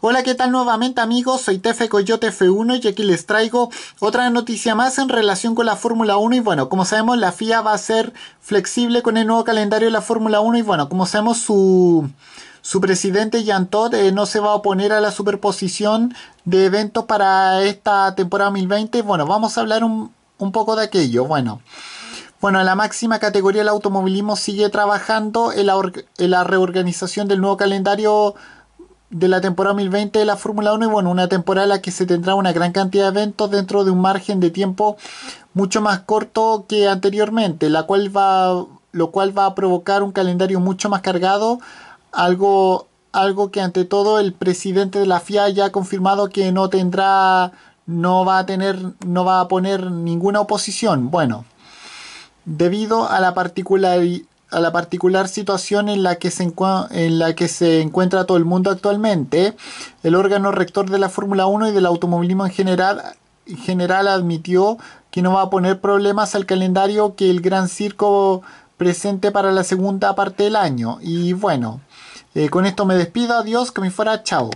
Hola, ¿qué tal nuevamente amigos? Soy TF Coyote F1 y aquí les traigo otra noticia más en relación con la Fórmula 1 y bueno, como sabemos la FIA va a ser flexible con el nuevo calendario de la Fórmula 1 y bueno, como sabemos su, su presidente Jean Todt eh, no se va a oponer a la superposición de eventos para esta temporada 2020. Bueno, vamos a hablar un, poco de aquello. Bueno. Bueno, la máxima categoría del automovilismo sigue trabajando la, en la reorganización del nuevo calendario de la temporada 2020 de la Fórmula 1 y bueno, una temporada en la que se tendrá una gran cantidad de eventos dentro de un margen de tiempo mucho más corto que anteriormente, la cual va, lo cual va a provocar un calendario mucho más cargado, algo, algo que ante todo el presidente de la FIA ya ha confirmado que no tendrá, no va a tener, no va a poner ninguna oposición. Bueno, debido a la, particularidad, a la particular situación en la, que se en la que se encuentra todo el mundo actualmente, el órgano rector de la Fórmula 1 y del automovilismo en general, admitió que no va a poner problemas al calendario que el Gran Circo presente para la segunda parte del año. Y bueno, eh, con esto me despido, adiós, que me fuera, chao.